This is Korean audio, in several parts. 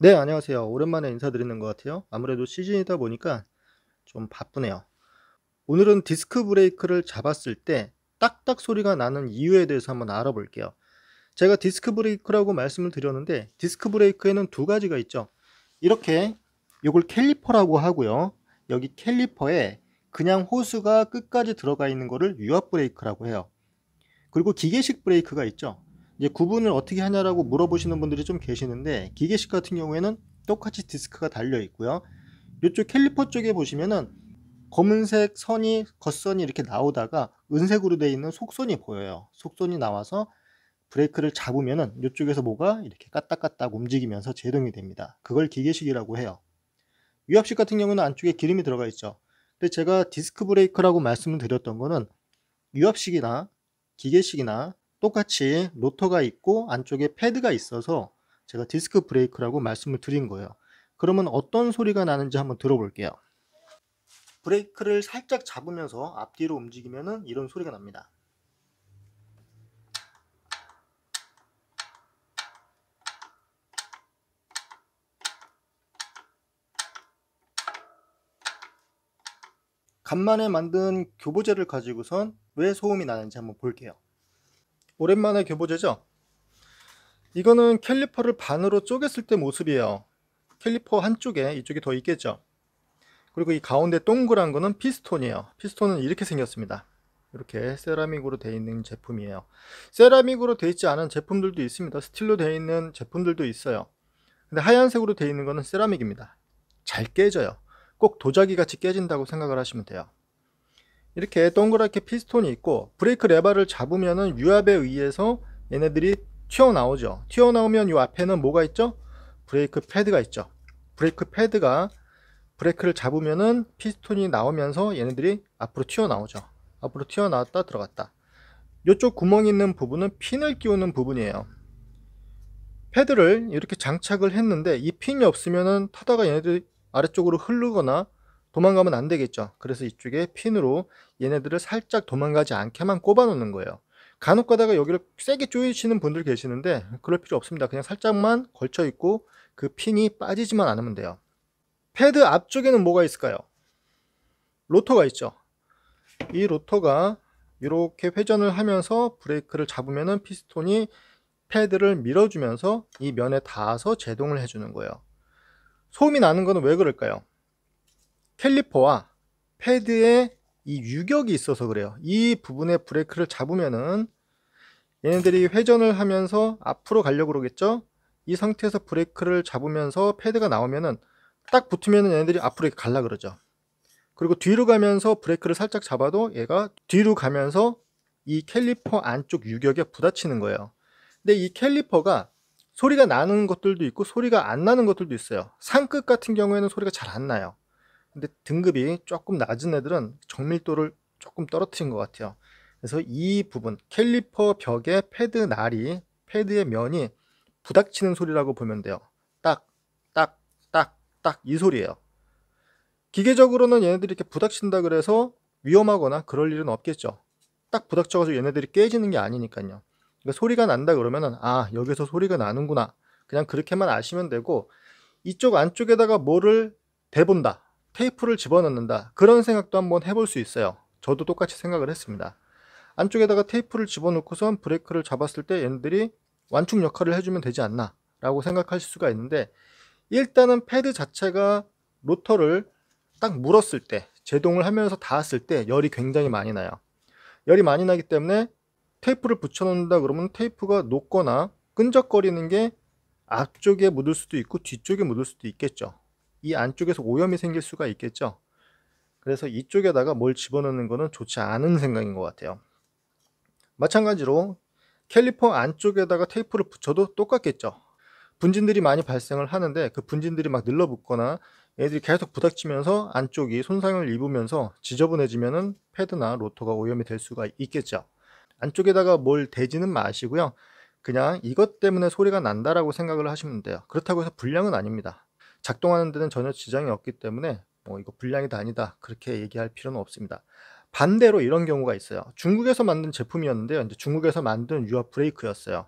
네, 안녕하세요. 오랜만에 인사드리는 것 같아요. 아무래도 시즌이다 보니까 좀 바쁘네요. 오늘은 디스크 브레이크를 잡았을 때 딱딱 소리가 나는 이유에 대해서 한번 알아볼게요. 제가 디스크 브레이크라고 말씀을 드렸는데 디스크 브레이크에는 두 가지가 있죠. 이렇게 이걸 캘리퍼라고 하고요. 여기 캘리퍼에 그냥 호스가 끝까지 들어가 있는 거를 유압 브레이크라고 해요. 그리고 기계식 브레이크가 있죠. 이제 구분을 어떻게 하냐라고 물어보시는 분들이 좀 계시는데 기계식 같은 경우에는 똑같이 디스크가 달려 있고요. 이쪽 캘리퍼 쪽에 보시면은 검은색 선이 겉선이 이렇게 나오다가 은색으로 되어 있는 속선이 보여요. 속선이 나와서 브레이크를 잡으면은 이쪽에서 뭐가 이렇게 까딱까딱 움직이면서 제동이 됩니다. 그걸 기계식이라고 해요. 유압식 같은 경우는 안쪽에 기름이 들어가 있죠. 근데 제가 디스크 브레이크라고 말씀을 드렸던 거는 유압식이나 기계식이나 똑같이 로터가 있고 안쪽에 패드가 있어서 제가 디스크 브레이크라고 말씀을 드린 거예요. 그러면 어떤 소리가 나는지 한번 들어볼게요. 브레이크를 살짝 잡으면서 앞뒤로 움직이면 이런 소리가 납니다. 간만에 만든 교보제를 가지고선 왜 소음이 나는지 한번 볼게요. 오랜만에 교보재죠? 이거는 캘리퍼를 반으로 쪼갰을 때 모습이에요. 캘리퍼 한쪽에 이쪽이 더 있겠죠. 그리고 이 가운데 동그란 거는 피스톤이에요. 피스톤은 이렇게 생겼습니다. 이렇게 세라믹으로 되어 있는 제품이에요. 세라믹으로 되어 있지 않은 제품들도 있습니다. 스틸로 되어 있는 제품들도 있어요. 근데 하얀색으로 되어 있는 거는 세라믹입니다. 잘 깨져요. 꼭 도자기같이 깨진다고 생각을 하시면 돼요. 이렇게 동그랗게 피스톤이 있고 브레이크 레버를 잡으면은 유압에 의해서 얘네들이 튀어나오죠. 튀어나오면 이 앞에는 뭐가 있죠? 브레이크 패드가 있죠. 브레이크 패드가 브레이크를 잡으면은 피스톤이 나오면서 얘네들이 앞으로 튀어나오죠. 앞으로 튀어나왔다 들어갔다. 이쪽 구멍 있는 부분은 핀을 끼우는 부분이에요. 패드를 이렇게 장착을 했는데 이 핀이 없으면은 타다가 얘네들이 아래쪽으로 흐르거나 도망가면 안 되겠죠. 그래서 이쪽에 핀으로 얘네들을 살짝 도망가지 않게만 꼽아놓는 거예요. 간혹 가다가 여기를 세게 조이시는 분들 계시는데 그럴 필요 없습니다. 그냥 살짝만 걸쳐 있고 그 핀이 빠지지만 않으면 돼요. 패드 앞쪽에는 뭐가 있을까요? 로터가 있죠. 이 로터가 이렇게 회전을 하면서 브레이크를 잡으면 피스톤이 패드를 밀어주면서 이 면에 닿아서 제동을 해주는 거예요. 소음이 나는 거는 왜 그럴까요? 캘리퍼와 패드에 이 유격이 있어서 그래요. 이 부분에 브레이크를 잡으면은 얘네들이 회전을 하면서 앞으로 가려고 그러겠죠? 이 상태에서 브레이크를 잡으면서 패드가 나오면은 딱 붙으면은 얘네들이 앞으로 갈라 그러죠. 그리고 뒤로 가면서 브레이크를 살짝 잡아도 얘가 뒤로 가면서 이 캘리퍼 안쪽 유격에 부딪히는 거예요. 근데 이 캘리퍼가 소리가 나는 것들도 있고 소리가 안 나는 것들도 있어요. 상급 같은 경우에는 소리가 잘 안 나요. 근데 등급이 조금 낮은 애들은 정밀도를 조금 떨어뜨린 것 같아요. 그래서 이 부분 캘리퍼 벽의 패드 날이 패드의 면이 부닥치는 소리라고 보면 돼요. 딱, 딱, 딱, 딱 이 소리예요. 기계적으로는 얘네들이 이렇게 부닥친다 그래서 위험하거나 그럴 일은 없겠죠. 딱 부닥쳐가지고 얘네들이 깨지는 게 아니니까요. 그러니까 소리가 난다 그러면은 아 여기서 소리가 나는구나 그냥 그렇게만 아시면 되고 이쪽 안쪽에다가 뭐를 대본다 테이프를 집어넣는다 그런 생각도 한번 해볼 수 있어요 저도 똑같이 생각을 했습니다 안쪽에다가 테이프를 집어넣고선 브레이크를 잡았을 때 얘네들이 완충 역할을 해주면 되지 않나 라고 생각하실 수가 있는데 일단은 패드 자체가 로터를 딱 물었을 때 제동을 하면서 닿았을 때 열이 굉장히 많이 나요 열이 많이 나기 때문에 테이프를 붙여놓는다 그러면 테이프가 녹거나 끈적거리는 게 앞쪽에 묻을 수도 있고 뒤쪽에 묻을 수도 있겠죠 이 안쪽에서 오염이 생길 수가 있겠죠. 그래서 이쪽에다가 뭘 집어넣는 거는 좋지 않은 생각인 것 같아요. 마찬가지로 캘리퍼 안쪽에다가 테이프를 붙여도 똑같겠죠. 분진들이 많이 발생을 하는데 그 분진들이 막 늘러붙거나 애들이 계속 부닥치면서 안쪽이 손상을 입으면서 지저분해지면은 패드나 로터가 오염이 될 수가 있겠죠. 안쪽에다가 뭘 대지는 마시고요. 그냥 이것 때문에 소리가 난다라고 생각을 하시면 돼요. 그렇다고 해서 불량은 아닙니다. 작동하는 데는 전혀 지장이 없기 때문에 뭐 이거 불량이 다 아니다 그렇게 얘기할 필요는 없습니다. 반대로 이런 경우가 있어요. 중국에서 만든 제품이었는데요. 이제 중국에서 만든 유아 브레이크였어요.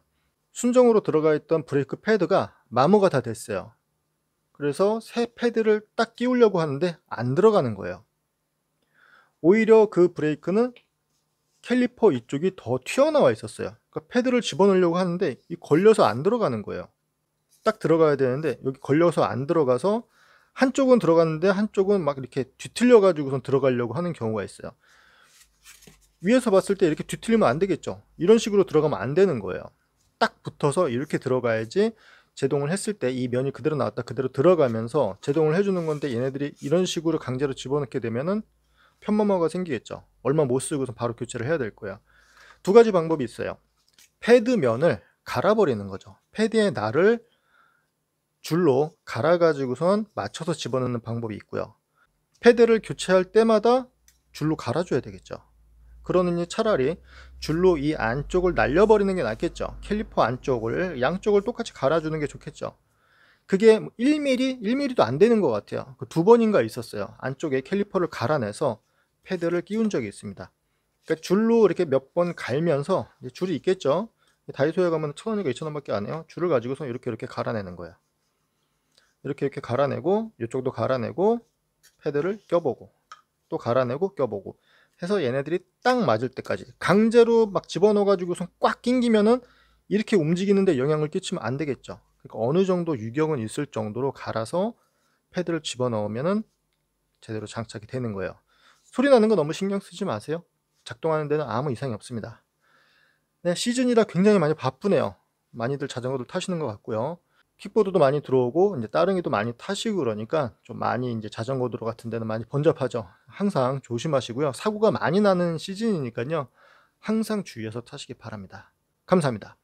순정으로 들어가 있던 브레이크 패드가 마모가 다 됐어요. 그래서 새 패드를 딱 끼우려고 하는데 안 들어가는 거예요. 오히려 그 브레이크는 캘리퍼 이쪽이 더 튀어나와 있었어요. 그러니까 패드를 집어넣으려고 하는데 이 걸려서 안 들어가는 거예요. 딱 들어가야 되는데 여기 걸려서 안 들어가서 한쪽은 들어갔는데 한쪽은 막 이렇게 뒤틀려 가지고 들어가려고 하는 경우가 있어요 위에서 봤을 때 이렇게 뒤틀리면 안 되겠죠 이런 식으로 들어가면 안 되는 거예요 딱 붙어서 이렇게 들어가야지 제동을 했을 때 이 면이 그대로 나왔다 그대로 들어가면서 제동을 해주는 건데 얘네들이 이런 식으로 강제로 집어넣게 되면은 편마모가 생기겠죠 얼마 못 쓰고서 바로 교체를 해야 될 거야 두 가지 방법이 있어요 패드 면을 갈아버리는 거죠 패드의 날을 줄로 갈아가지고선 맞춰서 집어넣는 방법이 있고요. 패드를 교체할 때마다 줄로 갈아줘야 되겠죠. 그러느니 차라리 줄로 이 안쪽을 날려버리는 게 낫겠죠. 캘리퍼 안쪽을 양쪽을 똑같이 갈아주는 게 좋겠죠. 그게 1mm, 1mm도 안 되는 것 같아요. 그 두 번인가 있었어요. 안쪽에 캘리퍼를 갈아내서 패드를 끼운 적이 있습니다. 그러니까 줄로 이렇게 몇 번 갈면서 줄이 있겠죠. 다이소에 가면 천 원이가 이천 원밖에 안 해요. 줄을 가지고서 이렇게 이렇게 갈아내는 거예요 이렇게 이렇게 갈아내고 이쪽도 갈아내고 패드를 껴보고 또 갈아내고 껴보고 해서 얘네들이 딱 맞을 때까지 강제로 막 집어넣어 가지고 손꽉 낑기면은 이렇게 움직이는데 영향을 끼치면 안 되겠죠 그러니까 어느 정도 유격은 있을 정도로 갈아서 패드를 집어넣으면은 제대로 장착이 되는 거예요 소리 나는 거 너무 신경 쓰지 마세요 작동하는 데는 아무 이상이 없습니다 네, 시즌이라 굉장히 많이 바쁘네요 많이들 자전거를 타시는 것 같고요 킥보드도 많이 들어오고 이제 따릉이도 많이 타시고 그러니까 좀 많이 이제 자전거 도로 같은 데는 많이 번잡하죠. 항상 조심하시고요. 사고가 많이 나는 시즌이니까요. 항상 주의해서 타시기 바랍니다. 감사합니다.